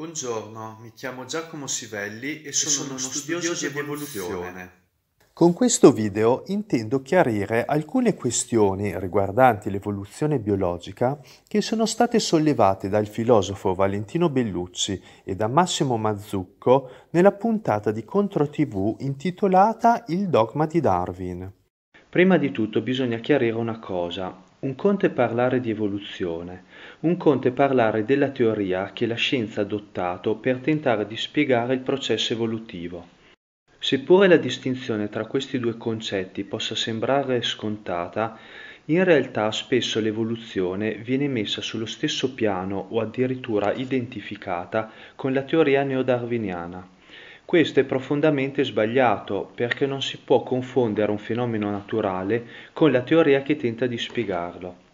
Buongiorno, mi chiamo Giacomo Sivelli e sono, sono uno studioso, studioso di evoluzione. Con questo video intendo chiarire alcune questioni riguardanti l'evoluzione biologica che sono state sollevate dal filosofo Valentino Bellucci e da Massimo Mazzucco nella puntata di Contro TV intitolata Il dogma di Darwin. Prima di tutto bisogna chiarire una cosa. Un conto è parlare di evoluzione, un conto è parlare della teoria che la scienza ha adottato per tentare di spiegare il processo evolutivo. Seppure la distinzione tra questi due concetti possa sembrare scontata, in realtà spesso l'evoluzione viene messa sullo stesso piano o addirittura identificata con la teoria neodarwiniana. Questo è profondamente sbagliato perché non si può confondere un fenomeno naturale con la teoria che tenta di spiegarlo.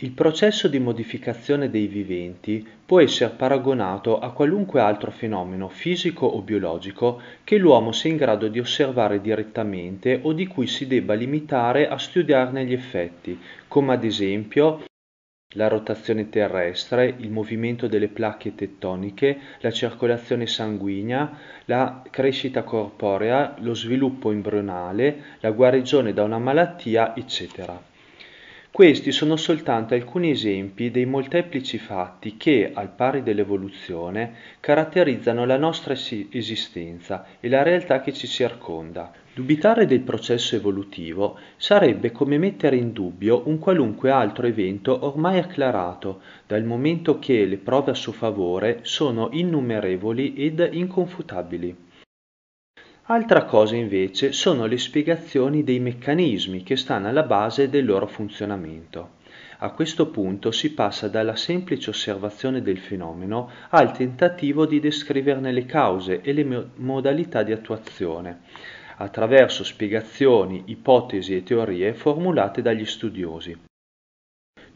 Il processo di modificazione dei viventi può essere paragonato a qualunque altro fenomeno fisico o biologico che l'uomo sia in grado di osservare direttamente o di cui si debba limitare a studiarne gli effetti, come ad esempio la rotazione terrestre, il movimento delle placche tettoniche, la circolazione sanguigna, la crescita corporea, lo sviluppo embrionale, la guarigione da una malattia, eccetera. Questi sono soltanto alcuni esempi dei molteplici fatti che, al pari dell'evoluzione, caratterizzano la nostra esistenza e la realtà che ci circonda. Dubitare del processo evolutivo sarebbe come mettere in dubbio un qualunque altro evento ormai acclarato, dal momento che le prove a suo favore sono innumerevoli ed inconfutabili. Altra cosa invece sono le spiegazioni dei meccanismi che stanno alla base del loro funzionamento. A questo punto si passa dalla semplice osservazione del fenomeno al tentativo di descriverne le cause e le modalità di attuazione, attraverso spiegazioni, ipotesi e teorie formulate dagli studiosi,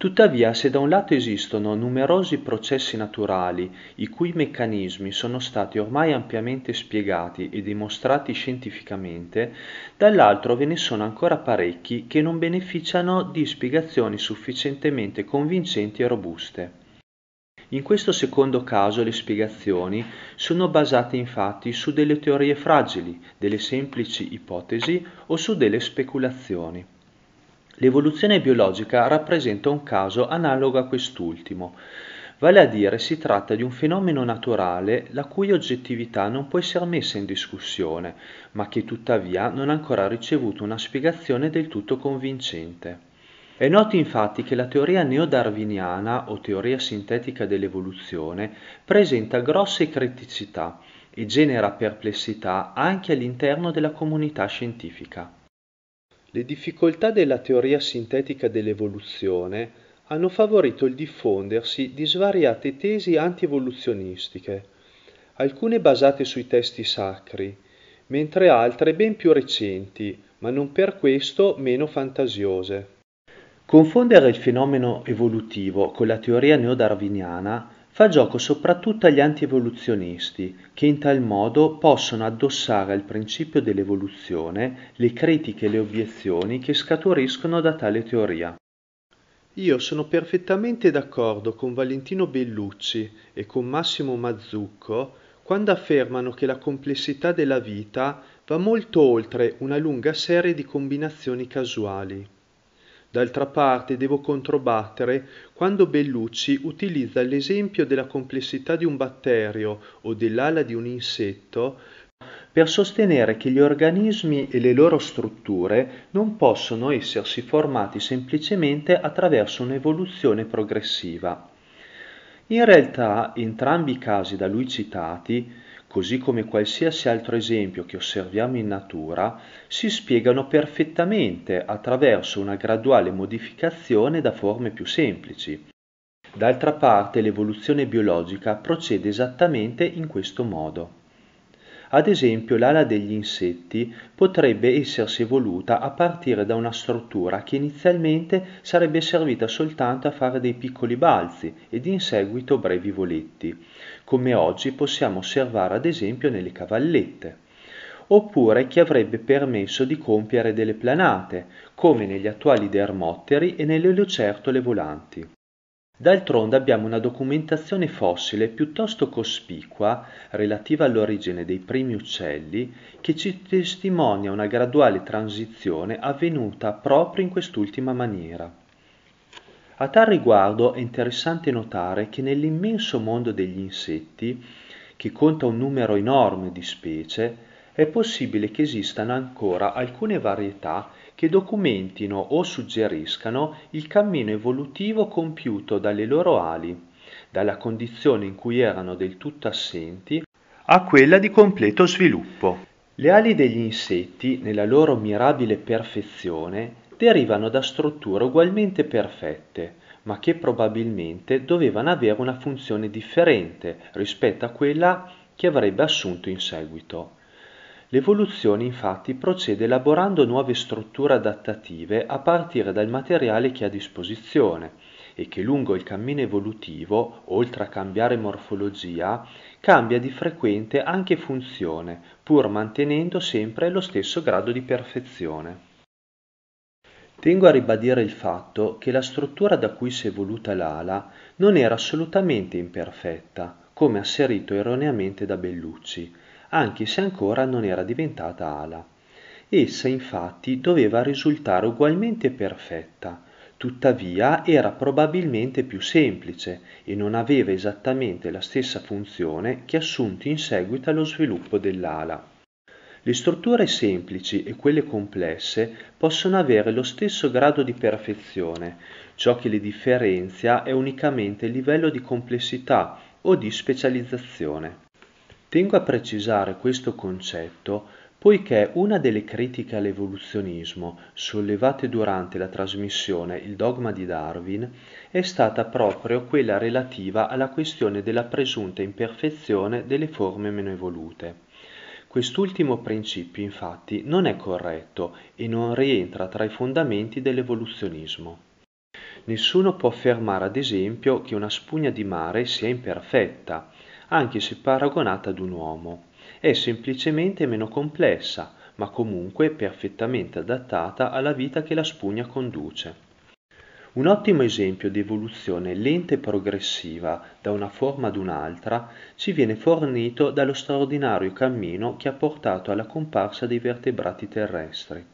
Tuttavia, se da un lato esistono numerosi processi naturali i cui meccanismi sono stati ormai ampiamente spiegati e dimostrati scientificamente, dall'altro ve ne sono ancora parecchi che non beneficiano di spiegazioni sufficientemente convincenti e robuste. In questo secondo caso le spiegazioni sono basate infatti su delle teorie fragili, delle semplici ipotesi o su delle speculazioni. L'evoluzione biologica rappresenta un caso analogo a quest'ultimo, vale a dire si tratta di un fenomeno naturale la cui oggettività non può essere messa in discussione, ma che tuttavia non ha ancora ricevuto una spiegazione del tutto convincente. È noto infatti che la teoria neodarwiniana o teoria sintetica dell'evoluzione presenta grosse criticità e genera perplessità anche all'interno della comunità scientifica. Le difficoltà della teoria sintetica dell'evoluzione hanno favorito il diffondersi di svariate tesi antievoluzionistiche, alcune basate sui testi sacri, mentre altre ben più recenti, ma non per questo meno fantasiose. Confondere il fenomeno evolutivo con la teoria neodarwiniana fa gioco soprattutto agli antievoluzionisti, che in tal modo possono addossare al principio dell'evoluzione le critiche e le obiezioni che scaturiscono da tale teoria. Io sono perfettamente d'accordo con Valentino Bellucci e con Massimo Mazzucco quando affermano che la complessità della vita va molto oltre una lunga serie di combinazioni casuali. D'altra parte devo controbattere quando Bellucci utilizza l'esempio della complessità di un batterio o dell'ala di un insetto per sostenere che gli organismi e le loro strutture non possono essersi formati semplicemente attraverso un'evoluzione progressiva. In realtà, entrambi i casi da lui citati così come qualsiasi altro esempio che osserviamo in natura, si spiegano perfettamente attraverso una graduale modificazione da forme più semplici. D'altra parte l'evoluzione biologica procede esattamente in questo modo. Ad esempio l'ala degli insetti potrebbe essersi evoluta a partire da una struttura che inizialmente sarebbe servita soltanto a fare dei piccoli balzi ed in seguito brevi voletti, come oggi possiamo osservare ad esempio nelle cavallette oppure che avrebbe permesso di compiere delle planate, come negli attuali dermotteri e nelle lucertole volanti. D'altronde abbiamo una documentazione fossile piuttosto cospicua relativa all'origine dei primi uccelli che ci testimonia una graduale transizione avvenuta proprio in quest'ultima maniera. A tal riguardo è interessante notare che nell'immenso mondo degli insetti, che conta un numero enorme di specie, è possibile che esistano ancora alcune varietà che documentino o suggeriscano il cammino evolutivo compiuto dalle loro ali, dalla condizione in cui erano del tutto assenti a quella di completo sviluppo. Le ali degli insetti, nella loro mirabile perfezione, derivano da strutture ugualmente perfette, ma che probabilmente dovevano avere una funzione differente rispetto a quella che avrebbe assunto in seguito. L'evoluzione infatti procede elaborando nuove strutture adattative a partire dal materiale che ha a disposizione e che lungo il cammino evolutivo, oltre a cambiare morfologia, cambia di frequente anche funzione, pur mantenendo sempre lo stesso grado di perfezione. Tengo a ribadire il fatto che la struttura da cui si è evoluta l'ala non era assolutamente imperfetta, come asserito erroneamente da Bellucci, anche se ancora non era diventata ala. Essa infatti doveva risultare ugualmente perfetta, tuttavia era probabilmente più semplice e non aveva esattamente la stessa funzione che assunto in seguito allo sviluppo dell'ala. Le strutture semplici e quelle complesse possono avere lo stesso grado di perfezione, ciò che le differenzia è unicamente il livello di complessità o di specializzazione. Tengo a precisare questo concetto poiché una delle critiche all'evoluzionismo sollevate durante la trasmissione Il dogma di Darwin è stata proprio quella relativa alla questione della presunta imperfezione delle forme meno evolute. Quest'ultimo principio infatti non è corretto e non rientra tra i fondamenti dell'evoluzionismo. Nessuno può affermare ad esempio che una spugna di mare sia imperfetta, anche se paragonata ad un uomo. È semplicemente meno complessa, ma comunque perfettamente adattata alla vita che la spugna conduce. Un ottimo esempio di evoluzione lenta e progressiva da una forma ad un'altra ci viene fornito dallo straordinario cammino che ha portato alla comparsa dei vertebrati terrestri.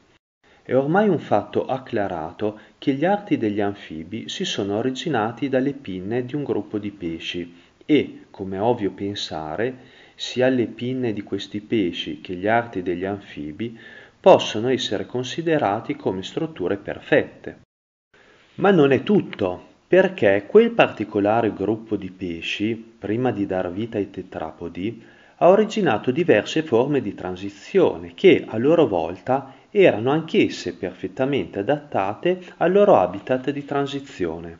È ormai un fatto acclarato che gli arti degli anfibi si sono originati dalle pinne di un gruppo di pesci e, come è ovvio pensare, sia le pinne di questi pesci che gli arti degli anfibi possono essere considerati come strutture perfette. Ma non è tutto, perché quel particolare gruppo di pesci, prima di dar vita ai tetrapodi, ha originato diverse forme di transizione che a loro volta erano anch'esse perfettamente adattate al loro habitat di transizione.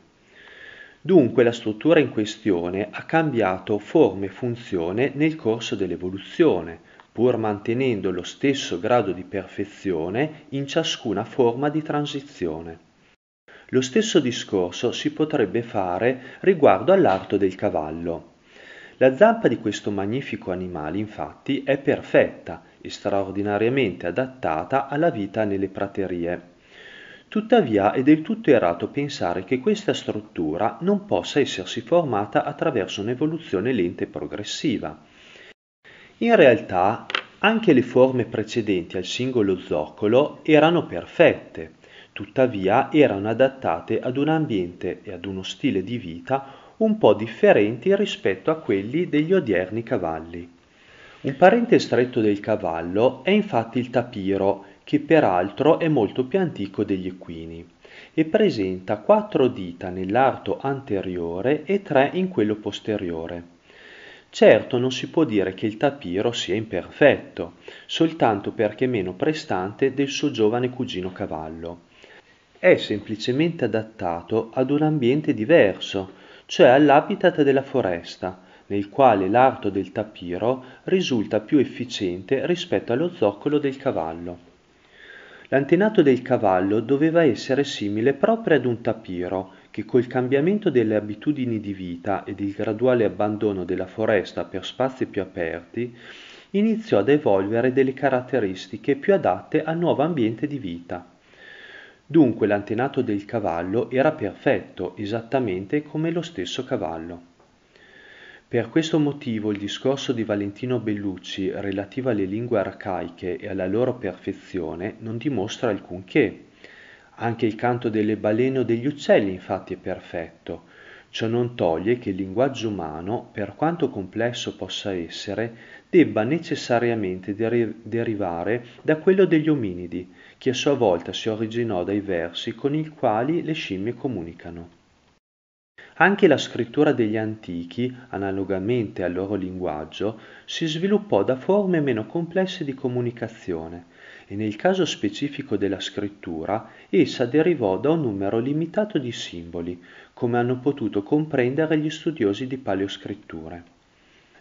Dunque la struttura in questione ha cambiato forma e funzione nel corso dell'evoluzione, pur mantenendo lo stesso grado di perfezione in ciascuna forma di transizione. Lo stesso discorso si potrebbe fare riguardo all'arto del cavallo. La zampa di questo magnifico animale infatti è perfetta e straordinariamente adattata alla vita nelle praterie. Tuttavia è del tutto errato pensare che questa struttura non possa essersi formata attraverso un'evoluzione lenta e progressiva. In realtà anche le forme precedenti al singolo zoccolo erano perfette, tuttavia erano adattate ad un ambiente e ad uno stile di vita un po' differenti rispetto a quelli degli odierni cavalli. Un parente stretto del cavallo è infatti il tapiro, che peraltro è molto più antico degli equini, e presenta quattro dita nell'arto anteriore e tre in quello posteriore. Certo non si può dire che il tapiro sia imperfetto, soltanto perché meno prestante del suo giovane cugino cavallo è semplicemente adattato ad un ambiente diverso, cioè all'habitat della foresta, nel quale l'arto del tapiro risulta più efficiente rispetto allo zoccolo del cavallo. L'antenato del cavallo doveva essere simile proprio ad un tapiro, che col cambiamento delle abitudini di vita ed il graduale abbandono della foresta per spazi più aperti, iniziò ad evolvere delle caratteristiche più adatte al nuovo ambiente di vita. Dunque l'antenato del cavallo era perfetto, esattamente come lo stesso cavallo. Per questo motivo il discorso di Valentino Bellucci relativo alle lingue arcaiche e alla loro perfezione non dimostra alcunché. Anche il canto delle balene o degli uccelli infatti è perfetto. Ciò non toglie che il linguaggio umano, per quanto complesso possa essere, debba necessariamente deri- derivare da quello degli ominidi, che a sua volta si originò dai versi con i quali le scimmie comunicano. Anche la scrittura degli antichi, analogamente al loro linguaggio, si sviluppò da forme meno complesse di comunicazione e nel caso specifico della scrittura essa derivò da un numero limitato di simboli, come hanno potuto comprendere gli studiosi di paleoscritture.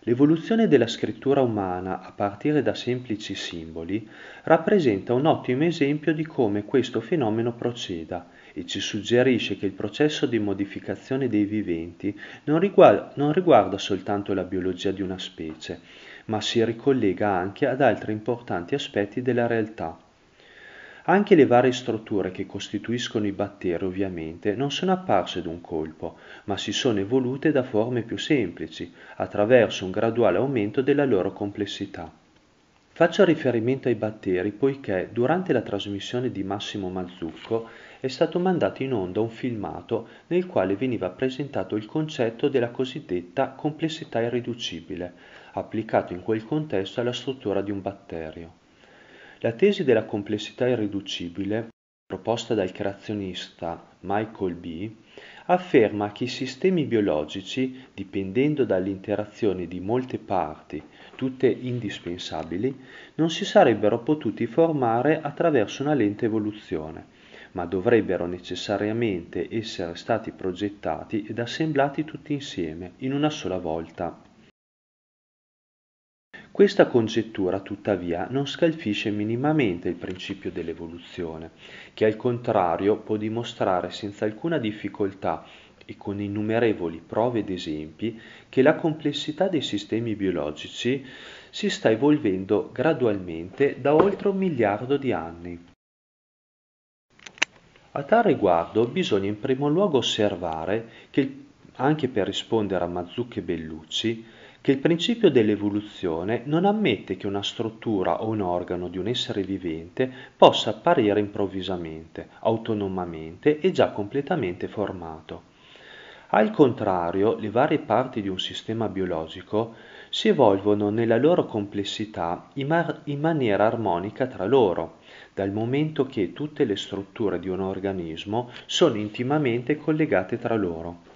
L'evoluzione della scrittura umana a partire da semplici simboli rappresenta un ottimo esempio di come questo fenomeno proceda e ci suggerisce che il processo di modificazione dei viventi non riguarda, non riguarda soltanto la biologia di una specie, ma si ricollega anche ad altri importanti aspetti della realtà. Anche le varie strutture che costituiscono i batteri ovviamente non sono apparse d'un colpo, ma si sono evolute da forme più semplici, attraverso un graduale aumento della loro complessità. Faccio riferimento ai batteri poiché durante la trasmissione di Massimo Mazzucco è stato mandato in onda un filmato nel quale veniva presentato il concetto della cosiddetta complessità irriducibile, applicato in quel contesto alla struttura di un batterio. La tesi della complessità irriducibile, proposta dal creazionista Michael B., afferma che i sistemi biologici, dipendendo dall'interazione di molte parti, tutte indispensabili, non si sarebbero potuti formare attraverso una lenta evoluzione, ma dovrebbero necessariamente essere stati progettati ed assemblati tutti insieme, in una sola volta. Questa congettura tuttavia non scalfisce minimamente il principio dell'evoluzione, che al contrario può dimostrare senza alcuna difficoltà e con innumerevoli prove ed esempi che la complessità dei sistemi biologici si sta evolvendo gradualmente da oltre un miliardo di anni. A tal riguardo bisogna in primo luogo osservare che, anche per rispondere a Mazzucchi e Bellucci, che il principio dell'evoluzione non ammette che una struttura o un organo di un essere vivente possa apparire improvvisamente, autonomamente e già completamente formato. Al contrario, le varie parti di un sistema biologico si evolvono nella loro complessità in, mar- in, maniera armonica tra loro, dal momento che tutte le strutture di un organismo sono intimamente collegate tra loro.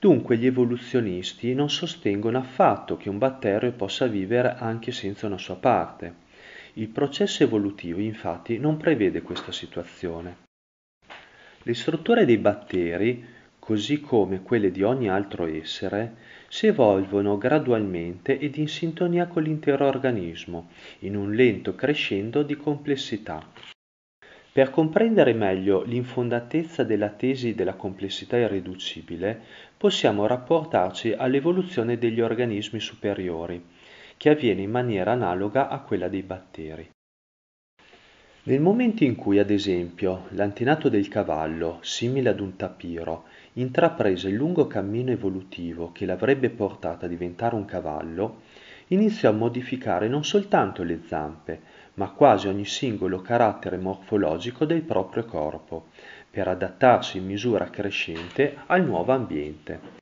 Dunque gli evoluzionisti non sostengono affatto che un batterio possa vivere anche senza una sua parte. Il processo evolutivo infatti non prevede questa situazione. Le strutture dei batteri, così come quelle di ogni altro essere, si evolvono gradualmente ed in sintonia con l'intero organismo, in un lento crescendo di complessità. Per comprendere meglio l'infondatezza della tesi della complessità irriducibile, possiamo rapportarci all'evoluzione degli organismi superiori, che avviene in maniera analoga a quella dei batteri. Nel momento in cui, ad esempio, l'antenato del cavallo, simile ad un tapiro, intraprese il lungo cammino evolutivo che l'avrebbe portata a diventare un cavallo, iniziò a modificare non soltanto le zampe, ma quasi ogni singolo carattere morfologico del proprio corpo, per adattarsi in misura crescente al nuovo ambiente.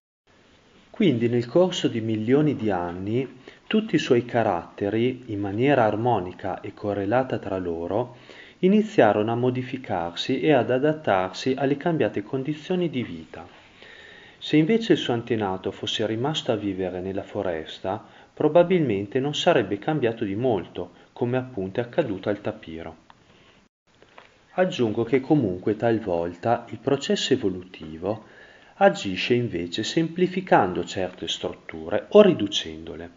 Quindi nel corso di milioni di anni tutti i suoi caratteri, in maniera armonica e correlata tra loro, iniziarono a modificarsi e ad adattarsi alle cambiate condizioni di vita. Se invece il suo antenato fosse rimasto a vivere nella foresta, probabilmente non sarebbe cambiato di molto, come appunto è accaduto al tapiro. Aggiungo che comunque talvolta il processo evolutivo agisce invece semplificando certe strutture o riducendole.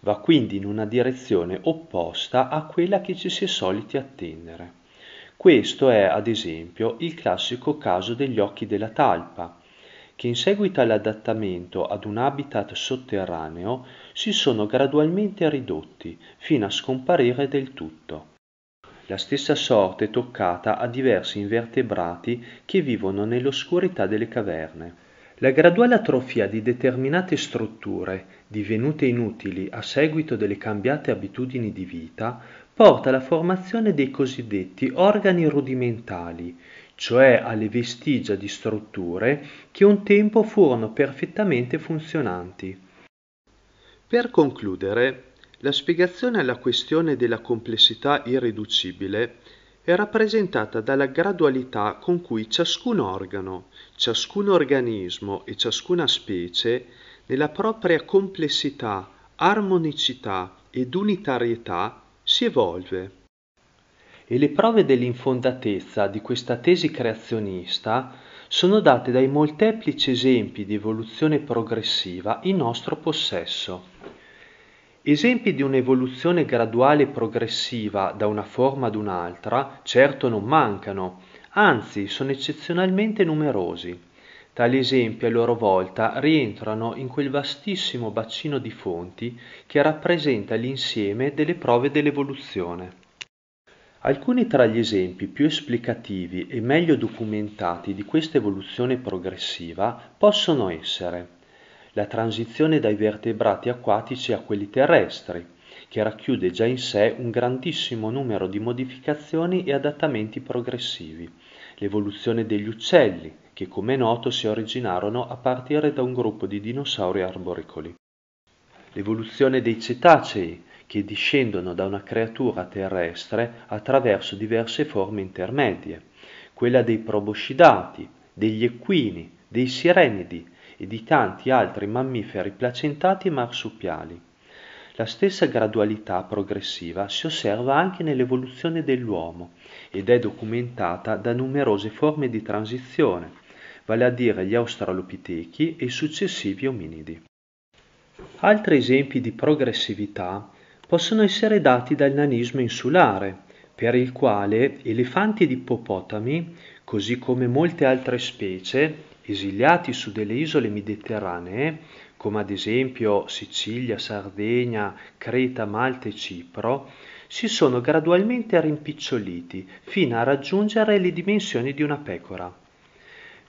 Va quindi in una direzione opposta a quella che ci si è soliti attendere. Questo è, ad esempio, il classico caso degli occhi della talpa, che in seguito all'adattamento ad un habitat sotterraneo si sono gradualmente ridotti fino a scomparire del tutto. La stessa sorte è toccata a diversi invertebrati che vivono nell'oscurità delle caverne. La graduale atrofia di determinate strutture, divenute inutili a seguito delle cambiate abitudini di vita, porta alla formazione dei cosiddetti organi rudimentali, cioè alle vestigia di strutture che un tempo furono perfettamente funzionanti. Per concludere, la spiegazione alla questione della complessità irriducibile è rappresentata dalla gradualità con cui ciascun organo, ciascun organismo e ciascuna specie, nella propria complessità, armonicità ed unitarietà, si evolve. E le prove dell'infondatezza di questa tesi creazionista sono date dai molteplici esempi di evoluzione progressiva in nostro possesso. Esempi di un'evoluzione graduale e progressiva da una forma ad un'altra certo non mancano, anzi sono eccezionalmente numerosi. Tali esempi a loro volta rientrano in quel vastissimo bacino di fonti che rappresenta l'insieme delle prove dell'evoluzione. Alcuni tra gli esempi più esplicativi e meglio documentati di questa evoluzione progressiva possono essere la transizione dai vertebrati acquatici a quelli terrestri, che racchiude già in sé un grandissimo numero di modificazioni e adattamenti progressivi, l'evoluzione degli uccelli, che come è noto si originarono a partire da un gruppo di dinosauri arboricoli, l'evoluzione dei cetacei, che discendono da una creatura terrestre attraverso diverse forme intermedie, quella dei proboscidati, degli equini, dei sirenidi, e di tanti altri mammiferi placentati e marsupiali. La stessa gradualità progressiva si osserva anche nell'evoluzione dell'uomo ed è documentata da numerose forme di transizione, vale a dire gli australopitechi e i successivi ominidi. Altri esempi di progressività possono essere dati dal nanismo insulare, per il quale elefanti ed ippopotami, così come molte altre specie, esiliati su delle isole mediterranee, come ad esempio Sicilia, Sardegna, Creta, Malta e Cipro, si sono gradualmente rimpiccioliti fino a raggiungere le dimensioni di una pecora.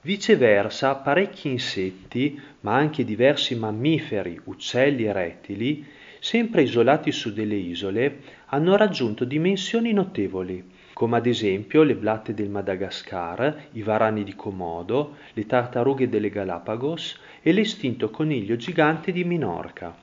Viceversa, parecchi insetti, ma anche diversi mammiferi, uccelli e rettili, sempre isolati su delle isole, hanno raggiunto dimensioni notevoli, come ad esempio le blatte del Madagascar, i varani di Comodo, le tartarughe delle Galapagos e l'estinto coniglio gigante di Minorca.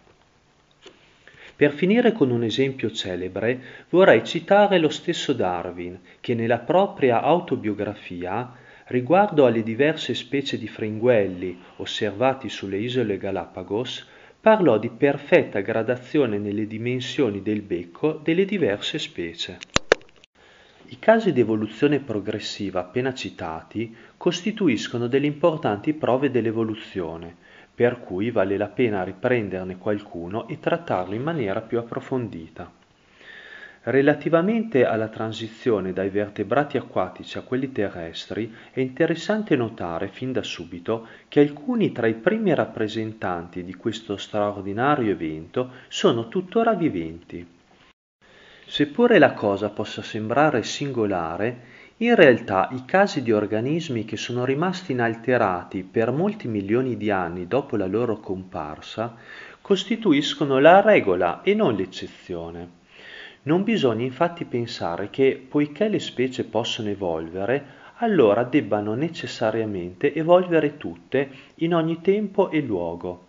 Per finire con un esempio celebre, vorrei citare lo stesso Darwin, che nella propria autobiografia riguardo alle diverse specie di fringuelli osservati sulle isole Galapagos, parlò di perfetta gradazione nelle dimensioni del becco delle diverse specie. I casi di evoluzione progressiva appena citati costituiscono delle importanti prove dell'evoluzione, per cui vale la pena riprenderne qualcuno e trattarlo in maniera più approfondita. Relativamente alla transizione dai vertebrati acquatici a quelli terrestri è interessante notare fin da subito che alcuni tra i primi rappresentanti di questo straordinario evento sono tuttora viventi. Seppure la cosa possa sembrare singolare, in realtà i casi di organismi che sono rimasti inalterati per molti milioni di anni dopo la loro comparsa costituiscono la regola e non l'eccezione. Non bisogna infatti pensare che, poiché le specie possono evolvere, allora debbano necessariamente evolvere tutte in ogni tempo e luogo.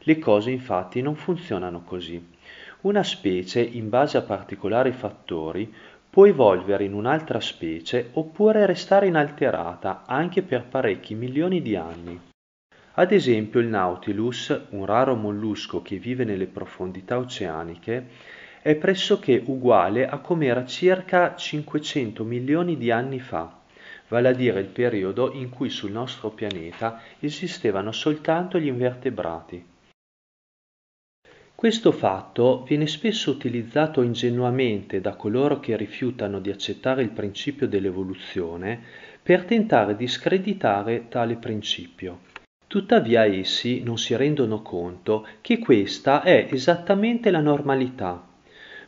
Le cose infatti non funzionano così. Una specie, in base a particolari fattori, può evolvere in un'altra specie oppure restare inalterata anche per parecchi milioni di anni. Ad esempio il Nautilus, un raro mollusco che vive nelle profondità oceaniche, è pressoché uguale a come era circa 500 milioni di anni fa, vale a dire il periodo in cui sul nostro pianeta esistevano soltanto gli invertebrati. Questo fatto viene spesso utilizzato ingenuamente da coloro che rifiutano di accettare il principio dell'evoluzione per tentare di screditare tale principio. Tuttavia essi non si rendono conto che questa è esattamente la normalità,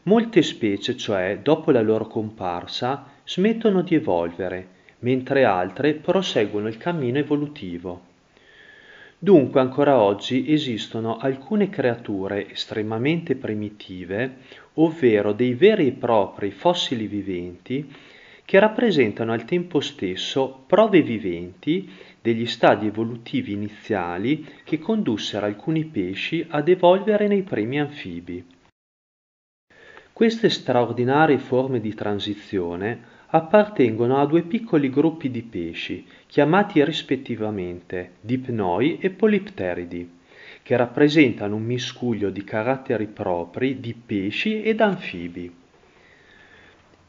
Molte specie, cioè, dopo la loro comparsa, smettono di evolvere, mentre altre proseguono il cammino evolutivo. Dunque ancora oggi esistono alcune creature estremamente primitive, ovvero dei veri e propri fossili viventi, che rappresentano al tempo stesso prove viventi degli stadi evolutivi iniziali che condussero alcuni pesci ad evolvere nei primi anfibi. Queste straordinarie forme di transizione appartengono a due piccoli gruppi di pesci, chiamati rispettivamente dipnoi e polipteridi, che rappresentano un miscuglio di caratteri propri di pesci ed anfibi.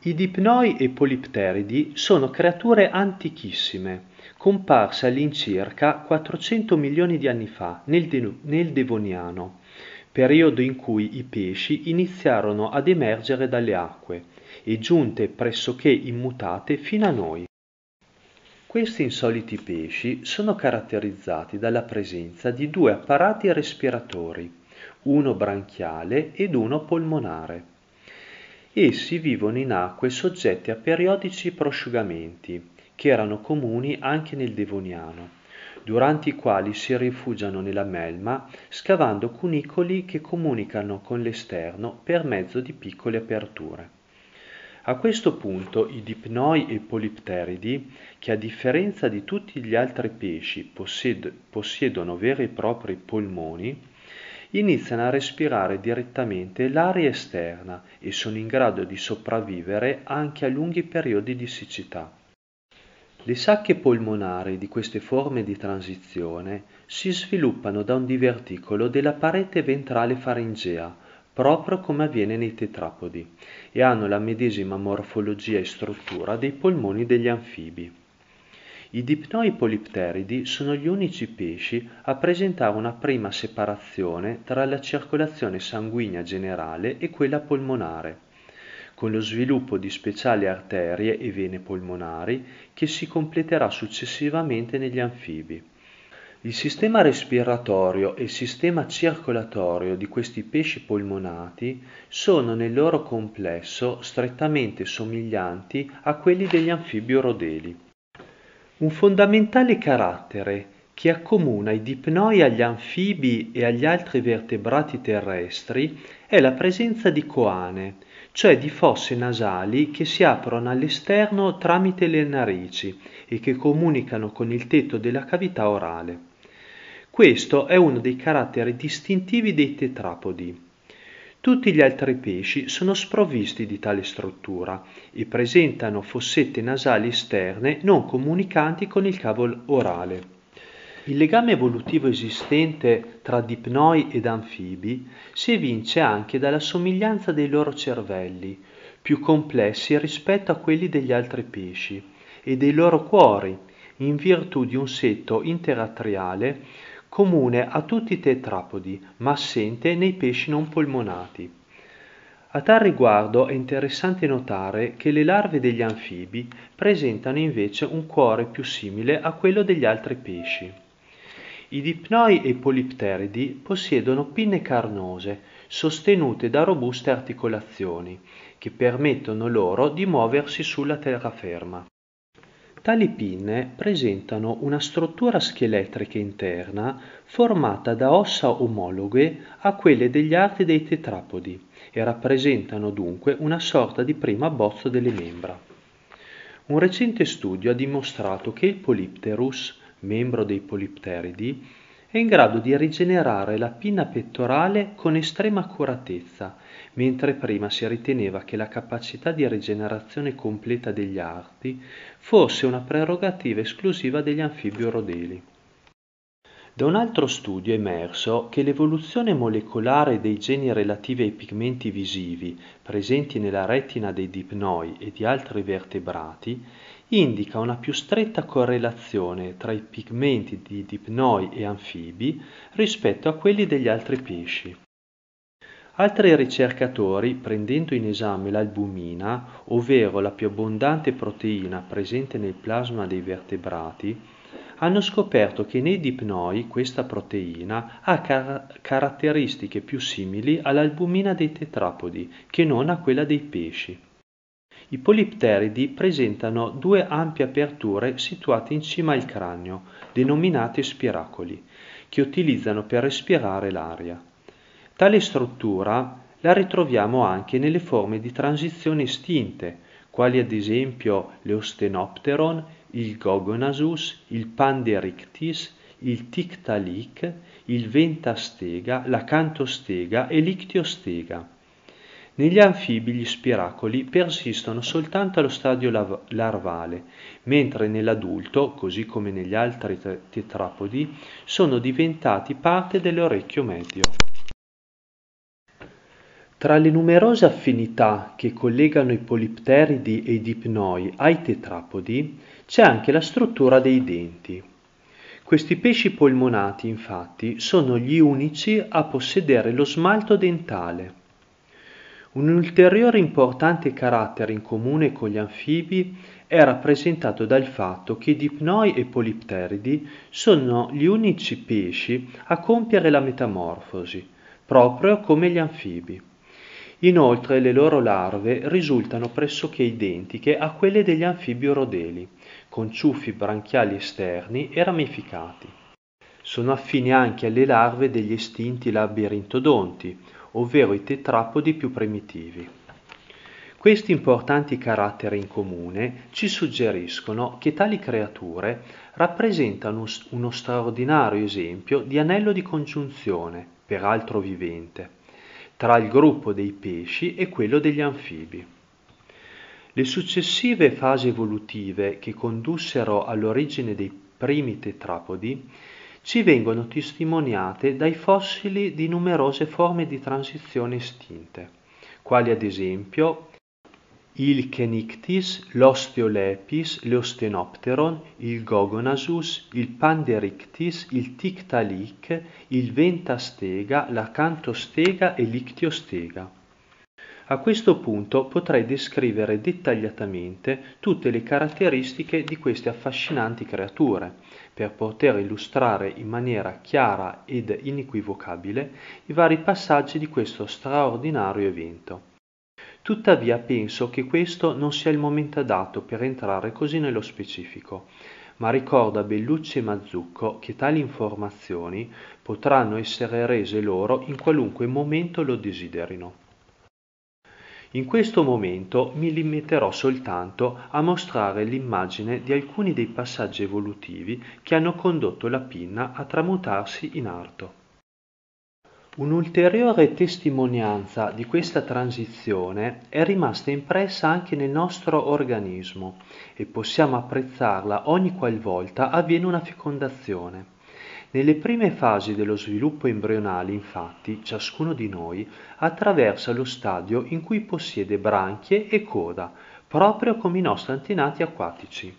I dipnoi e polipteridi sono creature antichissime, comparse all'incirca 400 milioni di anni fa nel, De- nel Devoniano periodo in cui i pesci iniziarono ad emergere dalle acque e giunte pressoché immutate fino a noi. Questi insoliti pesci sono caratterizzati dalla presenza di due apparati respiratori, uno branchiale ed uno polmonare. Essi vivono in acque soggette a periodici prosciugamenti, che erano comuni anche nel Devoniano, durante i quali si rifugiano nella melma scavando cunicoli che comunicano con l'esterno per mezzo di piccole aperture. A questo punto i dipnoi e polipteridi, che a differenza di tutti gli altri pesci possied- possiedono veri e propri polmoni, iniziano a respirare direttamente l'aria esterna e sono in grado di sopravvivere anche a lunghi periodi di siccità. Le sacche polmonari di queste forme di transizione si sviluppano da un diverticolo della parete ventrale faringea, proprio come avviene nei tetrapodi, e hanno la medesima morfologia e struttura dei polmoni degli anfibi. I dipnoi polipteridi sono gli unici pesci a presentare una prima separazione tra la circolazione sanguigna generale e quella polmonare con lo sviluppo di speciali arterie e vene polmonari che si completerà successivamente negli anfibi. Il sistema respiratorio e il sistema circolatorio di questi pesci polmonati sono nel loro complesso strettamente somiglianti a quelli degli anfibi rodeli. Un fondamentale carattere che accomuna i dipnoi agli anfibi e agli altri vertebrati terrestri è la presenza di coane, cioè di fosse nasali che si aprono all'esterno tramite le narici e che comunicano con il tetto della cavità orale. Questo è uno dei caratteri distintivi dei tetrapodi. Tutti gli altri pesci sono sprovvisti di tale struttura e presentano fossette nasali esterne non comunicanti con il cavo orale. Il legame evolutivo esistente tra dipnoi ed anfibi si evince anche dalla somiglianza dei loro cervelli, più complessi rispetto a quelli degli altri pesci, e dei loro cuori, in virtù di un setto interattriale comune a tutti i tetrapodi, ma assente nei pesci non polmonati. A tal riguardo è interessante notare che le larve degli anfibi presentano invece un cuore più simile a quello degli altri pesci. I dipnoi e i polipteridi possiedono pinne carnose, sostenute da robuste articolazioni, che permettono loro di muoversi sulla terraferma. Tali pinne presentano una struttura scheletrica interna formata da ossa omologhe a quelle degli arti dei tetrapodi e rappresentano dunque una sorta di primo abbozzo delle membra. Un recente studio ha dimostrato che il Polipterus membro dei polipteridi, è in grado di rigenerare la pinna pettorale con estrema accuratezza, mentre prima si riteneva che la capacità di rigenerazione completa degli arti fosse una prerogativa esclusiva degli anfibi rodeli. Da un altro studio è emerso che l'evoluzione molecolare dei geni relativi ai pigmenti visivi presenti nella retina dei dipnoi e di altri vertebrati indica una più stretta correlazione tra i pigmenti di dipnoi e anfibi rispetto a quelli degli altri pesci. Altri ricercatori, prendendo in esame l'albumina, ovvero la più abbondante proteina presente nel plasma dei vertebrati, hanno scoperto che nei dipnoi questa proteina ha car- caratteristiche più simili all'albumina dei tetrapodi che non a quella dei pesci. I polipteridi presentano due ampie aperture situate in cima al cranio, denominate spiracoli, che utilizzano per respirare l'aria. Tale struttura la ritroviamo anche nelle forme di transizione estinte, quali ad esempio l'Ostenopteron, il Gogonasus, il Panderictis, il Tictalic, il Ventastega, la Cantostega e l'Ictiostega. Negli anfibi gli spiracoli persistono soltanto allo stadio larvale, mentre nell'adulto, così come negli altri tetrapodi, sono diventati parte dell'orecchio medio. Tra le numerose affinità che collegano i polipteridi e i dipnoi ai tetrapodi c'è anche la struttura dei denti. Questi pesci polmonati infatti sono gli unici a possedere lo smalto dentale. Un ulteriore importante carattere in comune con gli anfibi è rappresentato dal fatto che i dipnoi e polipteridi sono gli unici pesci a compiere la metamorfosi, proprio come gli anfibi. Inoltre le loro larve risultano pressoché identiche a quelle degli anfibi rodeli, con ciuffi branchiali esterni e ramificati. Sono affini anche alle larve degli estinti labirintodonti, ovvero i tetrapodi più primitivi. Questi importanti caratteri in comune ci suggeriscono che tali creature rappresentano uno straordinario esempio di anello di congiunzione, peraltro vivente, tra il gruppo dei pesci e quello degli anfibi. Le successive fasi evolutive che condussero all'origine dei primi tetrapodi ci vengono testimoniate dai fossili di numerose forme di transizione estinte, quali ad esempio il Kenictis, l'Osteolepis, l'Ostenopteron, il Gogonasus, il Panderictis, il Tictalic, il Ventastega, la Cantostega e l'Ictiostega. A questo punto potrei descrivere dettagliatamente tutte le caratteristiche di queste affascinanti creature, per poter illustrare in maniera chiara ed inequivocabile i vari passaggi di questo straordinario evento. Tuttavia penso che questo non sia il momento adatto per entrare così nello specifico, ma ricorda Bellucci e Mazzucco che tali informazioni potranno essere rese loro in qualunque momento lo desiderino. In questo momento mi limiterò soltanto a mostrare l'immagine di alcuni dei passaggi evolutivi che hanno condotto la pinna a tramutarsi in arto. Un'ulteriore testimonianza di questa transizione è rimasta impressa anche nel nostro organismo e possiamo apprezzarla ogni qualvolta avviene una fecondazione. Nelle prime fasi dello sviluppo embrionale, infatti, ciascuno di noi attraversa lo stadio in cui possiede branchie e coda, proprio come i nostri antenati acquatici.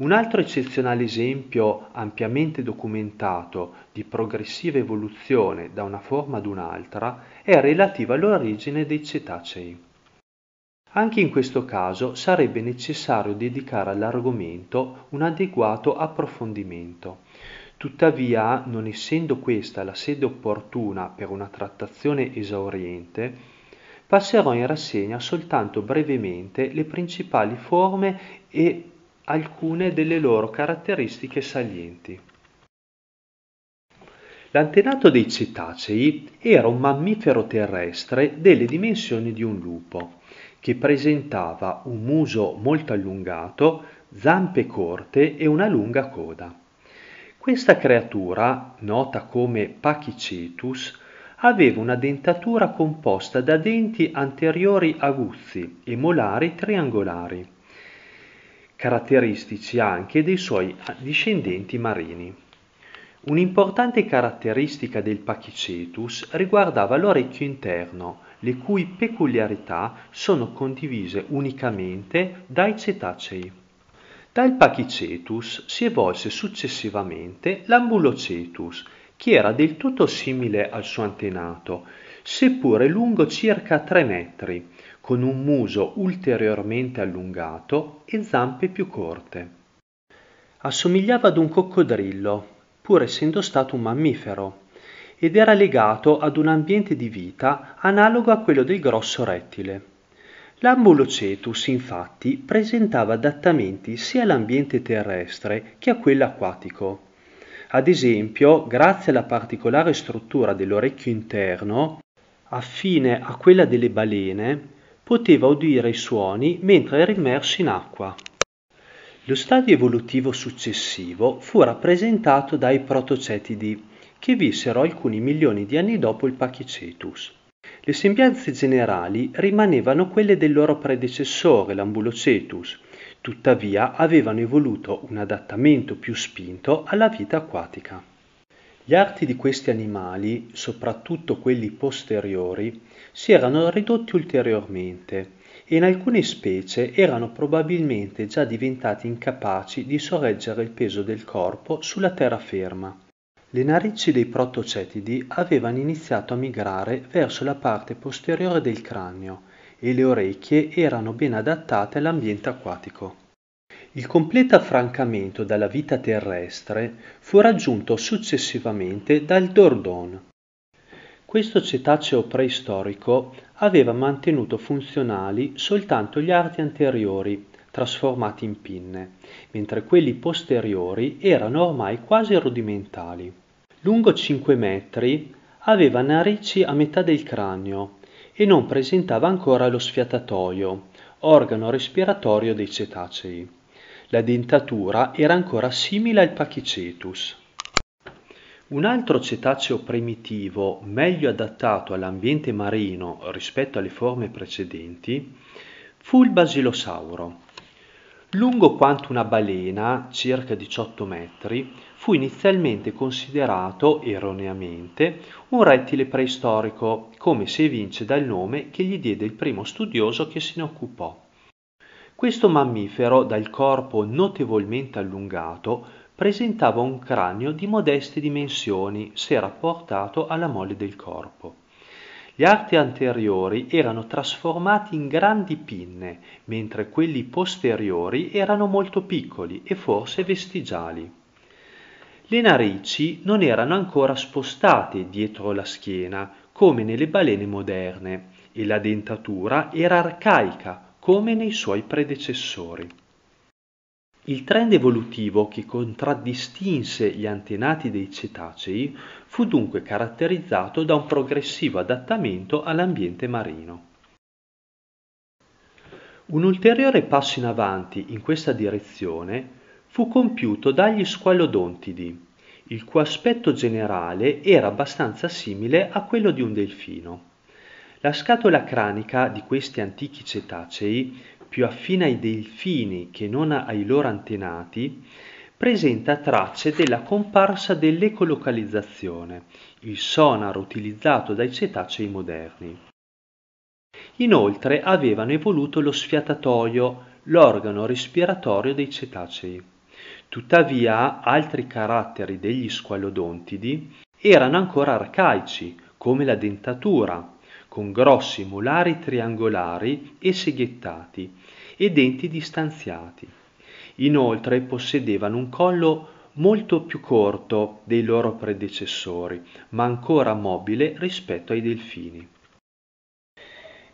Un altro eccezionale esempio ampiamente documentato di progressiva evoluzione da una forma ad un'altra è relativa all'origine dei cetacei. Anche in questo caso sarebbe necessario dedicare all'argomento un adeguato approfondimento. Tuttavia, non essendo questa la sede opportuna per una trattazione esauriente, passerò in rassegna soltanto brevemente le principali forme e alcune delle loro caratteristiche salienti. L'antenato dei cetacei era un mammifero terrestre delle dimensioni di un lupo, che presentava un muso molto allungato, zampe corte e una lunga coda. Questa creatura, nota come Pachycetus, aveva una dentatura composta da denti anteriori aguzzi e molari triangolari, caratteristici anche dei suoi discendenti marini. Un'importante caratteristica del Pachycetus riguardava l'orecchio interno, le cui peculiarità sono condivise unicamente dai cetacei. Dal Pachicetus si evolse successivamente l'Ambulocetus, che era del tutto simile al suo antenato, seppure lungo circa 3 metri, con un muso ulteriormente allungato e zampe più corte. Assomigliava ad un coccodrillo, pur essendo stato un mammifero, ed era legato ad un ambiente di vita analogo a quello del grosso rettile. L'ambulocetus infatti presentava adattamenti sia all'ambiente terrestre che a quello acquatico. Ad esempio, grazie alla particolare struttura dell'orecchio interno, affine a quella delle balene, poteva udire i suoni mentre era immerso in acqua. Lo stadio evolutivo successivo fu rappresentato dai protocetidi, che vissero alcuni milioni di anni dopo il Pachycetus le sembianze generali rimanevano quelle del loro predecessore, l'ambulocetus, tuttavia avevano evoluto un adattamento più spinto alla vita acquatica. Gli arti di questi animali, soprattutto quelli posteriori, si erano ridotti ulteriormente e in alcune specie erano probabilmente già diventati incapaci di sorreggere il peso del corpo sulla terraferma. Le narici dei protocetidi avevano iniziato a migrare verso la parte posteriore del cranio e le orecchie erano ben adattate all'ambiente acquatico. Il completo affrancamento dalla vita terrestre fu raggiunto successivamente dal Dordon. Questo cetaceo preistorico aveva mantenuto funzionali soltanto gli arti anteriori trasformati in pinne, mentre quelli posteriori erano ormai quasi rudimentali. Lungo 5 metri, aveva narici a metà del cranio e non presentava ancora lo sfiatatoio, organo respiratorio dei cetacei. La dentatura era ancora simile al Pachicetus. Un altro cetaceo primitivo, meglio adattato all'ambiente marino rispetto alle forme precedenti, fu il Basilosauro. Lungo quanto una balena, circa 18 metri, fu inizialmente considerato, erroneamente, un rettile preistorico, come si evince dal nome che gli diede il primo studioso che se ne occupò. Questo mammifero, dal corpo notevolmente allungato, presentava un cranio di modeste dimensioni se rapportato alla mole del corpo. Gli arti anteriori erano trasformati in grandi pinne, mentre quelli posteriori erano molto piccoli e forse vestigiali. Le narici non erano ancora spostate dietro la schiena, come nelle balene moderne, e la dentatura era arcaica, come nei suoi predecessori. Il trend evolutivo che contraddistinse gli antenati dei cetacei fu dunque caratterizzato da un progressivo adattamento all'ambiente marino. Un ulteriore passo in avanti in questa direzione fu compiuto dagli squalodontidi, il cui aspetto generale era abbastanza simile a quello di un delfino. La scatola cranica di questi antichi cetacei più affine ai delfini che non ai loro antenati, presenta tracce della comparsa dell'ecolocalizzazione, il sonar utilizzato dai cetacei moderni. Inoltre avevano evoluto lo sfiatatoio, l'organo respiratorio dei cetacei. Tuttavia altri caratteri degli squalodontidi erano ancora arcaici, come la dentatura, con grossi molari triangolari e seghettati e denti distanziati. Inoltre possedevano un collo molto più corto dei loro predecessori, ma ancora mobile rispetto ai delfini.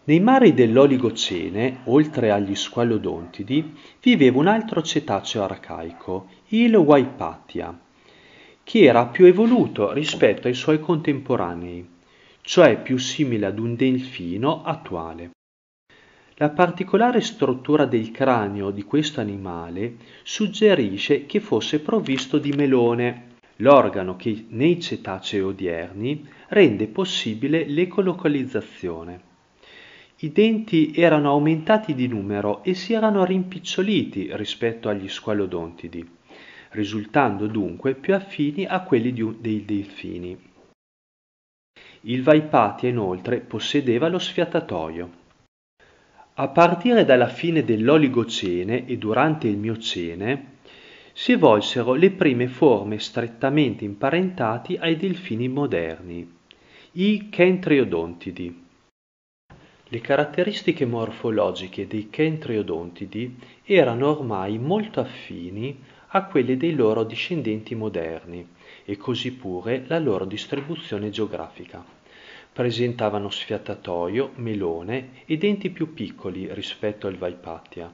Nei mari dell'Oligocene, oltre agli squallodontidi, viveva un altro cetaceo arcaico, il Waipatia, che era più evoluto rispetto ai suoi contemporanei cioè più simile ad un delfino attuale. La particolare struttura del cranio di questo animale suggerisce che fosse provvisto di melone, l'organo che nei cetacei odierni rende possibile l'ecolocalizzazione. I denti erano aumentati di numero e si erano rimpiccioliti rispetto agli squalodontidi, risultando dunque più affini a quelli un, dei delfini. Il Vaipatia inoltre possedeva lo sfiatatoio. A partire dalla fine dell'Oligocene e durante il Miocene si evolsero le prime forme strettamente imparentati ai delfini moderni, i chentriodontidi. Le caratteristiche morfologiche dei chentriodontidi erano ormai molto affini a quelle dei loro discendenti moderni, e così pure la loro distribuzione geografica. Presentavano sfiatatoio, melone e denti più piccoli rispetto al Vaipatia.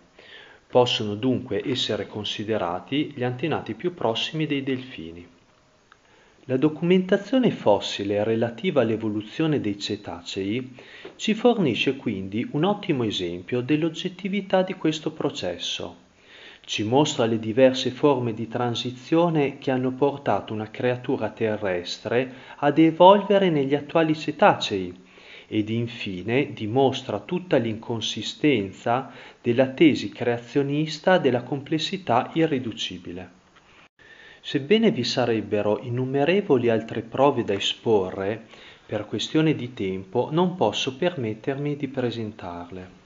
Possono dunque essere considerati gli antenati più prossimi dei delfini. La documentazione fossile relativa all'evoluzione dei cetacei ci fornisce quindi un ottimo esempio dell'oggettività di questo processo ci mostra le diverse forme di transizione che hanno portato una creatura terrestre ad evolvere negli attuali cetacei ed infine dimostra tutta l'inconsistenza della tesi creazionista della complessità irriducibile. Sebbene vi sarebbero innumerevoli altre prove da esporre, per questione di tempo non posso permettermi di presentarle.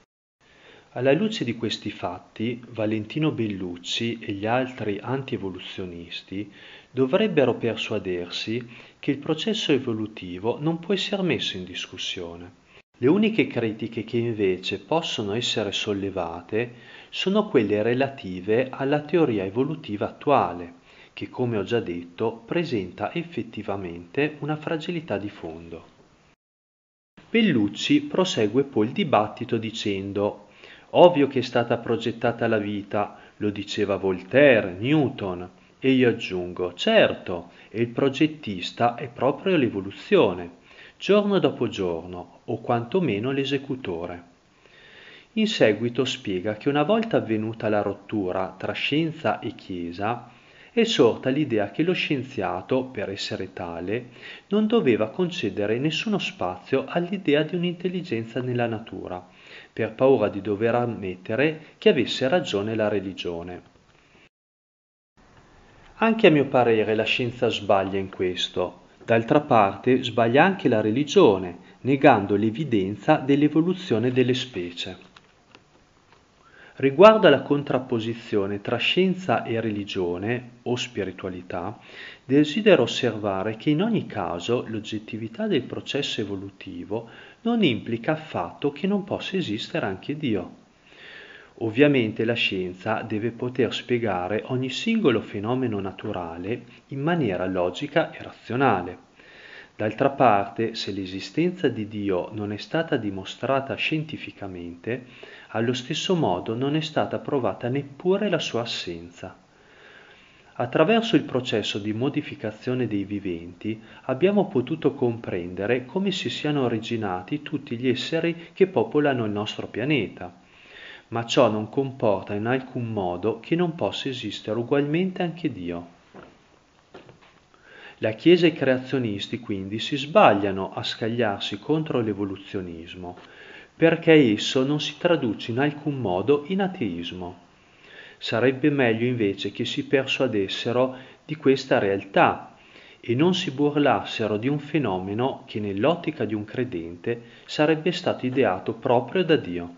Alla luce di questi fatti, Valentino Bellucci e gli altri antievoluzionisti dovrebbero persuadersi che il processo evolutivo non può essere messo in discussione. Le uniche critiche che invece possono essere sollevate sono quelle relative alla teoria evolutiva attuale, che come ho già detto presenta effettivamente una fragilità di fondo. Bellucci prosegue poi il dibattito dicendo Ovvio che è stata progettata la vita, lo diceva Voltaire, Newton, e io aggiungo, certo, e il progettista è proprio l'evoluzione, giorno dopo giorno, o quantomeno l'esecutore. In seguito spiega che una volta avvenuta la rottura tra scienza e Chiesa, è sorta l'idea che lo scienziato, per essere tale, non doveva concedere nessuno spazio all'idea di un'intelligenza nella natura, per paura di dover ammettere che avesse ragione la religione. Anche a mio parere la scienza sbaglia in questo. D'altra parte sbaglia anche la religione, negando l'evidenza dell'evoluzione delle specie. Riguardo alla contrapposizione tra scienza e religione o spiritualità, desidero osservare che in ogni caso l'oggettività del processo evolutivo non implica affatto che non possa esistere anche Dio. Ovviamente la scienza deve poter spiegare ogni singolo fenomeno naturale in maniera logica e razionale. D'altra parte, se l'esistenza di Dio non è stata dimostrata scientificamente, allo stesso modo non è stata provata neppure la sua assenza. Attraverso il processo di modificazione dei viventi abbiamo potuto comprendere come si siano originati tutti gli esseri che popolano il nostro pianeta, ma ciò non comporta in alcun modo che non possa esistere ugualmente anche Dio. La Chiesa e i creazionisti quindi si sbagliano a scagliarsi contro l'evoluzionismo, perché esso non si traduce in alcun modo in ateismo. Sarebbe meglio invece che si persuadessero di questa realtà e non si burlassero di un fenomeno che nell'ottica di un credente sarebbe stato ideato proprio da Dio.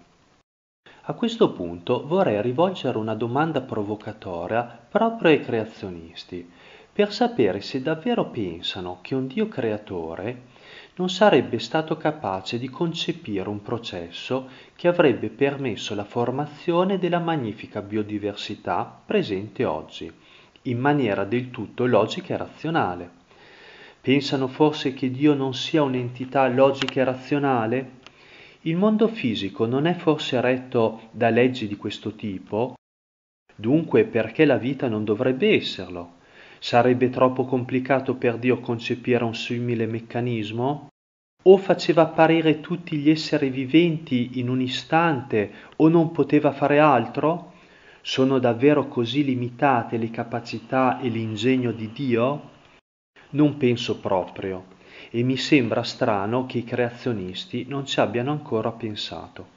A questo punto vorrei rivolgere una domanda provocatoria proprio ai creazionisti, per sapere se davvero pensano che un Dio creatore non sarebbe stato capace di concepire un processo che avrebbe permesso la formazione della magnifica biodiversità presente oggi, in maniera del tutto logica e razionale. Pensano forse che Dio non sia un'entità logica e razionale? Il mondo fisico non è forse retto da leggi di questo tipo? Dunque perché la vita non dovrebbe esserlo? Sarebbe troppo complicato per Dio concepire un simile meccanismo? O faceva apparire tutti gli esseri viventi in un istante o non poteva fare altro? Sono davvero così limitate le capacità e l'ingegno di Dio? Non penso proprio, e mi sembra strano che i creazionisti non ci abbiano ancora pensato.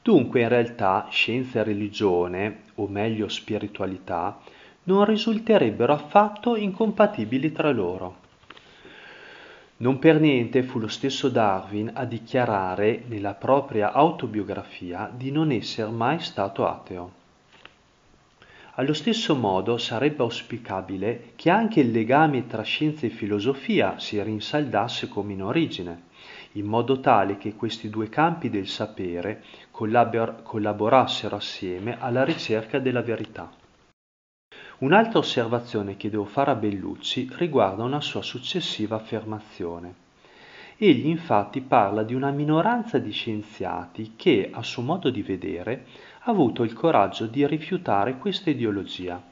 Dunque in realtà scienza e religione, o meglio spiritualità, non risulterebbero affatto incompatibili tra loro. Non per niente fu lo stesso Darwin a dichiarare nella propria autobiografia di non essere mai stato ateo. Allo stesso modo sarebbe auspicabile che anche il legame tra scienza e filosofia si rinsaldasse come in origine, in modo tale che questi due campi del sapere collabor- collaborassero assieme alla ricerca della verità. Un'altra osservazione che devo fare a Bellucci riguarda una sua successiva affermazione. Egli infatti parla di una minoranza di scienziati che, a suo modo di vedere, ha avuto il coraggio di rifiutare questa ideologia,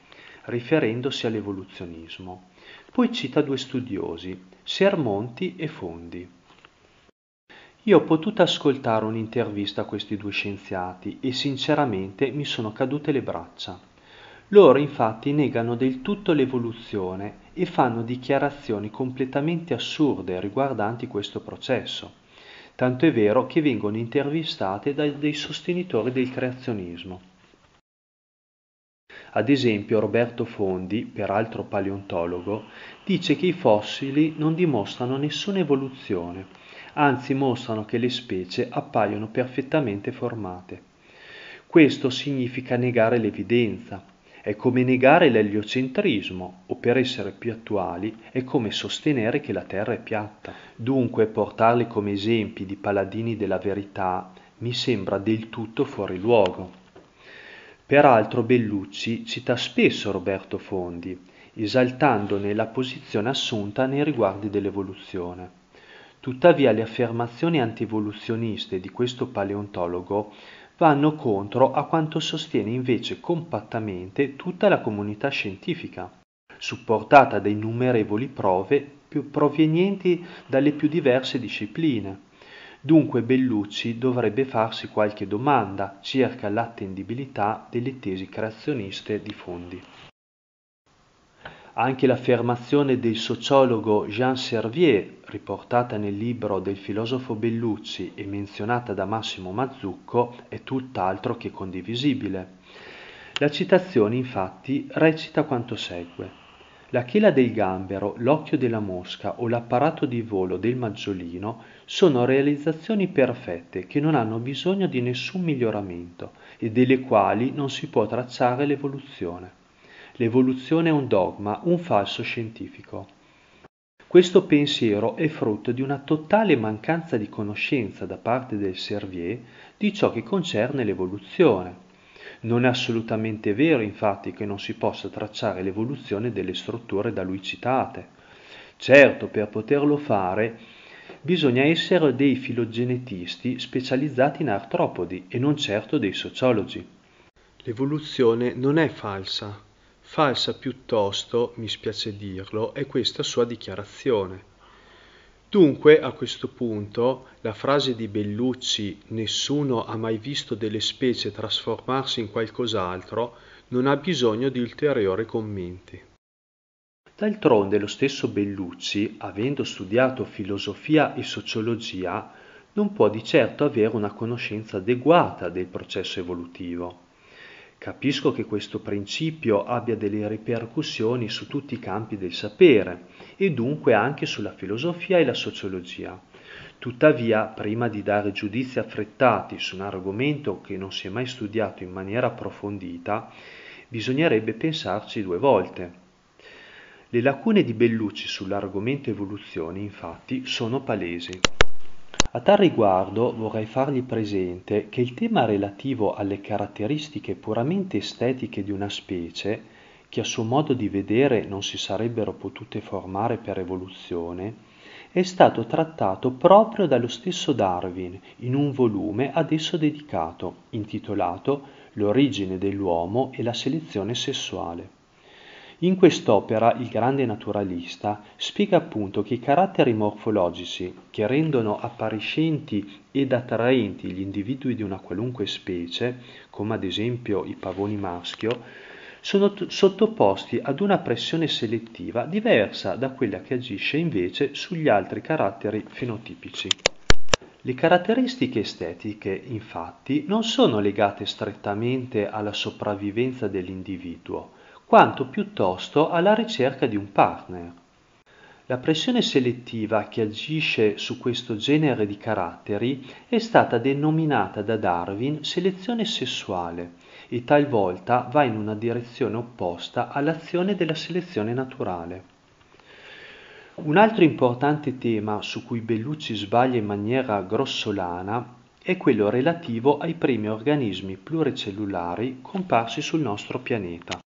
riferendosi all'evoluzionismo. Poi cita due studiosi, Sermonti e Fondi. Io ho potuto ascoltare un'intervista a questi due scienziati e sinceramente mi sono cadute le braccia. Loro infatti negano del tutto l'evoluzione e fanno dichiarazioni completamente assurde riguardanti questo processo. Tanto è vero che vengono intervistate da dei sostenitori del creazionismo. Ad esempio Roberto Fondi, peraltro paleontologo, dice che i fossili non dimostrano nessuna evoluzione, anzi mostrano che le specie appaiono perfettamente formate. Questo significa negare l'evidenza, è come negare l'eliocentrismo, o per essere più attuali, è come sostenere che la Terra è piatta. Dunque portarli come esempi di paladini della verità mi sembra del tutto fuori luogo. Peraltro Bellucci cita spesso Roberto Fondi, esaltandone la posizione assunta nei riguardi dell'evoluzione. Tuttavia le affermazioni antievoluzioniste di questo paleontologo vanno contro a quanto sostiene invece compattamente tutta la comunità scientifica, supportata da innumerevoli prove provenienti dalle più diverse discipline. Dunque Bellucci dovrebbe farsi qualche domanda circa l'attendibilità delle tesi creazioniste di Fondi. Anche l'affermazione del sociologo Jean Servier riportata nel libro del filosofo Bellucci e menzionata da Massimo Mazzucco, è tutt'altro che condivisibile. La citazione infatti recita quanto segue. La chela del gambero, l'occhio della mosca o l'apparato di volo del maggiolino sono realizzazioni perfette che non hanno bisogno di nessun miglioramento e delle quali non si può tracciare l'evoluzione. L'evoluzione è un dogma, un falso scientifico. Questo pensiero è frutto di una totale mancanza di conoscenza da parte del Servier di ciò che concerne l'evoluzione. Non è assolutamente vero infatti che non si possa tracciare l'evoluzione delle strutture da lui citate. Certo, per poterlo fare bisogna essere dei filogenetisti specializzati in artropodi e non certo dei sociologi. L'evoluzione non è falsa, Falsa piuttosto, mi spiace dirlo, è questa sua dichiarazione. Dunque, a questo punto, la frase di Bellucci nessuno ha mai visto delle specie trasformarsi in qualcos'altro non ha bisogno di ulteriori commenti. D'altronde lo stesso Bellucci, avendo studiato filosofia e sociologia, non può di certo avere una conoscenza adeguata del processo evolutivo. Capisco che questo principio abbia delle ripercussioni su tutti i campi del sapere e dunque anche sulla filosofia e la sociologia. Tuttavia, prima di dare giudizi affrettati su un argomento che non si è mai studiato in maniera approfondita, bisognerebbe pensarci due volte. Le lacune di Bellucci sull'argomento evoluzione, infatti, sono palesi. A tal riguardo vorrei fargli presente che il tema relativo alle caratteristiche puramente estetiche di una specie, che a suo modo di vedere non si sarebbero potute formare per evoluzione, è stato trattato proprio dallo stesso Darwin in un volume ad esso dedicato, intitolato L'origine dell'uomo e la selezione sessuale. In quest'opera il grande naturalista spiega appunto che i caratteri morfologici che rendono appariscenti ed attraenti gli individui di una qualunque specie, come ad esempio i pavoni maschio, sono t- sottoposti ad una pressione selettiva diversa da quella che agisce invece sugli altri caratteri fenotipici. Le caratteristiche estetiche, infatti, non sono legate strettamente alla sopravvivenza dell'individuo, quanto piuttosto alla ricerca di un partner. La pressione selettiva che agisce su questo genere di caratteri è stata denominata da Darwin selezione sessuale e talvolta va in una direzione opposta all'azione della selezione naturale. Un altro importante tema su cui Bellucci sbaglia in maniera grossolana è quello relativo ai primi organismi pluricellulari comparsi sul nostro pianeta.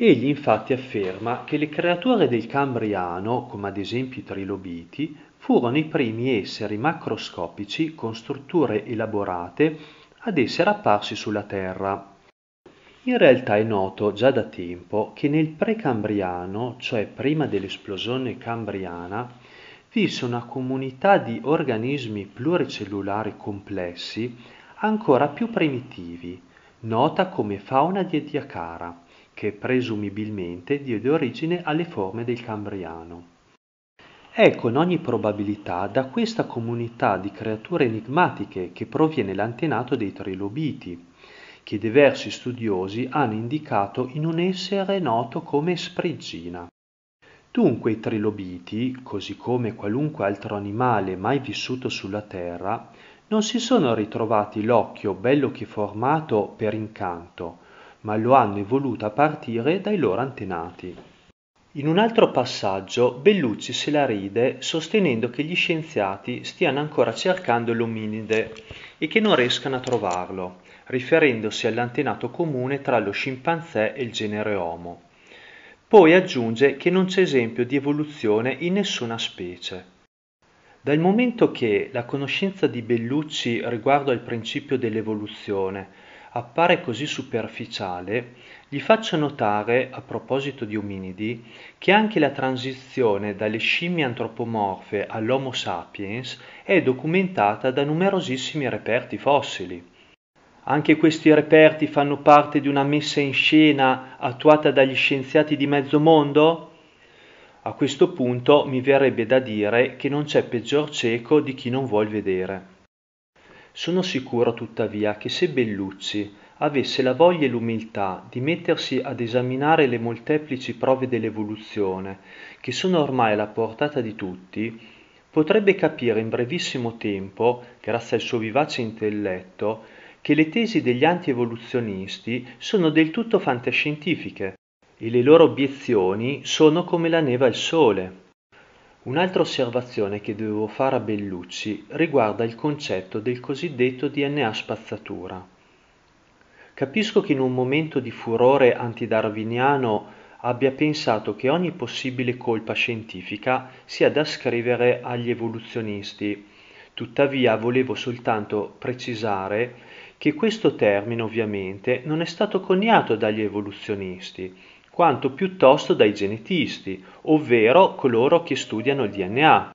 Egli infatti afferma che le creature del Cambriano, come ad esempio i trilobiti, furono i primi esseri macroscopici con strutture elaborate ad essere apparsi sulla Terra. In realtà è noto già da tempo che nel Precambriano, cioè prima dell'esplosione cambriana, visse una comunità di organismi pluricellulari complessi ancora più primitivi, nota come fauna di Ediacara che presumibilmente diede origine alle forme del Cambriano. È con ecco, ogni probabilità da questa comunità di creature enigmatiche che proviene l'antenato dei trilobiti, che diversi studiosi hanno indicato in un essere noto come spriggina. Dunque i trilobiti, così come qualunque altro animale mai vissuto sulla Terra, non si sono ritrovati l'occhio bello che formato per incanto, ma lo hanno evoluta a partire dai loro antenati. In un altro passaggio Bellucci se la ride sostenendo che gli scienziati stiano ancora cercando l'ominide e che non riescano a trovarlo, riferendosi all'antenato comune tra lo scimpanzé e il genere Homo. Poi aggiunge che non c'è esempio di evoluzione in nessuna specie. Dal momento che la conoscenza di Bellucci riguardo al principio dell'evoluzione appare così superficiale, gli faccio notare, a proposito di ominidi, che anche la transizione dalle scimmie antropomorfe all'Homo sapiens è documentata da numerosissimi reperti fossili. Anche questi reperti fanno parte di una messa in scena attuata dagli scienziati di mezzo mondo? A questo punto mi verrebbe da dire che non c'è peggior cieco di chi non vuol vedere. Sono sicuro tuttavia che se Bellucci avesse la voglia e l'umiltà di mettersi ad esaminare le molteplici prove dell'evoluzione, che sono ormai alla portata di tutti, potrebbe capire in brevissimo tempo, grazie al suo vivace intelletto, che le tesi degli antievoluzionisti sono del tutto fantascientifiche e le loro obiezioni sono come la neve al sole. Un'altra osservazione che dovevo fare a Bellucci riguarda il concetto del cosiddetto DNA spazzatura. Capisco che in un momento di furore antidarwiniano abbia pensato che ogni possibile colpa scientifica sia da scrivere agli evoluzionisti. Tuttavia volevo soltanto precisare che questo termine ovviamente non è stato coniato dagli evoluzionisti, quanto piuttosto dai genetisti, ovvero coloro che studiano il DNA,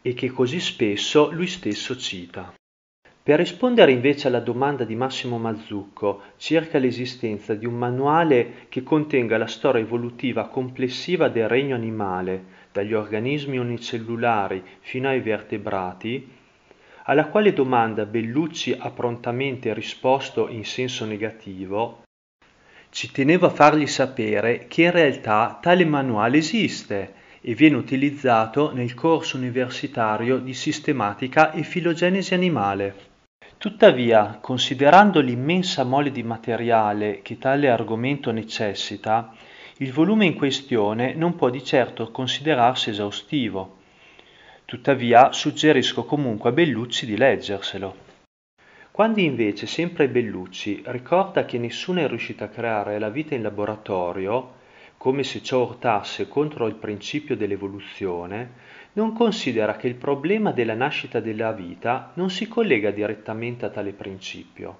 e che così spesso lui stesso cita. Per rispondere invece alla domanda di Massimo Mazzucco circa l'esistenza di un manuale che contenga la storia evolutiva complessiva del regno animale, dagli organismi unicellulari fino ai vertebrati, alla quale domanda Bellucci ha prontamente risposto in senso negativo, ci tenevo a fargli sapere che in realtà tale manuale esiste e viene utilizzato nel corso universitario di sistematica e filogenesi animale. Tuttavia, considerando l'immensa mole di materiale che tale argomento necessita, il volume in questione non può di certo considerarsi esaustivo. Tuttavia, suggerisco comunque a Bellucci di leggerselo. Quando invece sempre Bellucci ricorda che nessuno è riuscito a creare la vita in laboratorio, come se ciò urtasse contro il principio dell'evoluzione, non considera che il problema della nascita della vita non si collega direttamente a tale principio.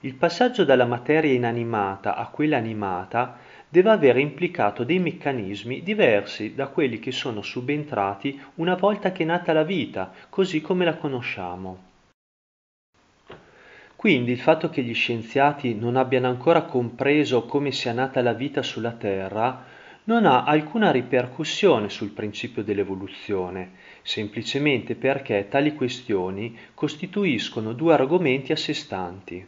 Il passaggio dalla materia inanimata a quella animata deve aver implicato dei meccanismi diversi da quelli che sono subentrati una volta che è nata la vita, così come la conosciamo. Quindi il fatto che gli scienziati non abbiano ancora compreso come sia nata la vita sulla Terra non ha alcuna ripercussione sul principio dell'evoluzione, semplicemente perché tali questioni costituiscono due argomenti a sé stanti.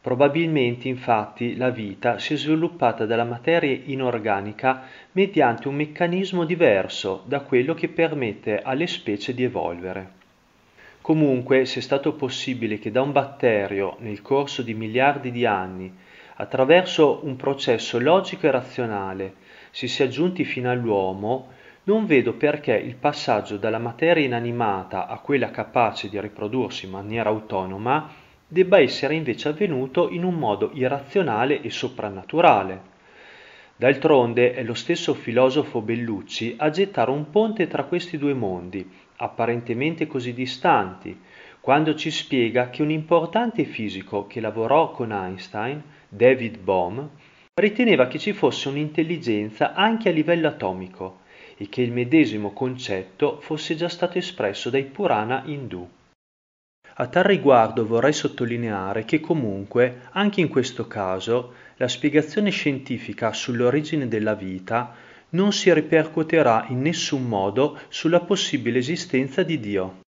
Probabilmente infatti la vita si è sviluppata dalla materia inorganica mediante un meccanismo diverso da quello che permette alle specie di evolvere. Comunque se è stato possibile che da un batterio, nel corso di miliardi di anni, attraverso un processo logico e razionale, si sia giunti fino all'uomo, non vedo perché il passaggio dalla materia inanimata a quella capace di riprodursi in maniera autonoma debba essere invece avvenuto in un modo irrazionale e soprannaturale. D'altronde è lo stesso filosofo Bellucci a gettare un ponte tra questi due mondi, apparentemente così distanti, quando ci spiega che un importante fisico che lavorò con Einstein, David Bohm, riteneva che ci fosse un'intelligenza anche a livello atomico e che il medesimo concetto fosse già stato espresso dai Purana indù. A tal riguardo vorrei sottolineare che comunque, anche in questo caso, la spiegazione scientifica sull'origine della vita non si ripercuoterà in nessun modo sulla possibile esistenza di Dio.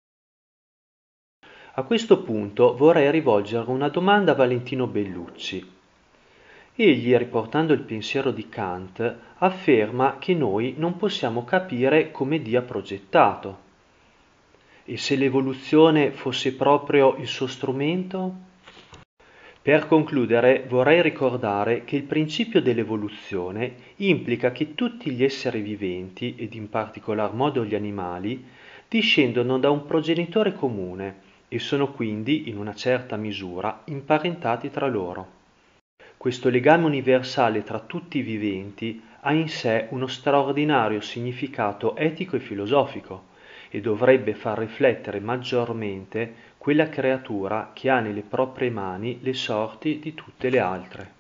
A questo punto vorrei rivolgere una domanda a Valentino Bellucci. Egli, riportando il pensiero di Kant, afferma che noi non possiamo capire come Dio ha progettato. E se l'evoluzione fosse proprio il suo strumento? Per concludere vorrei ricordare che il principio dell'evoluzione implica che tutti gli esseri viventi, ed in particolar modo gli animali, discendono da un progenitore comune e sono quindi, in una certa misura, imparentati tra loro. Questo legame universale tra tutti i viventi ha in sé uno straordinario significato etico e filosofico e dovrebbe far riflettere maggiormente quella creatura che ha nelle proprie mani le sorti di tutte le altre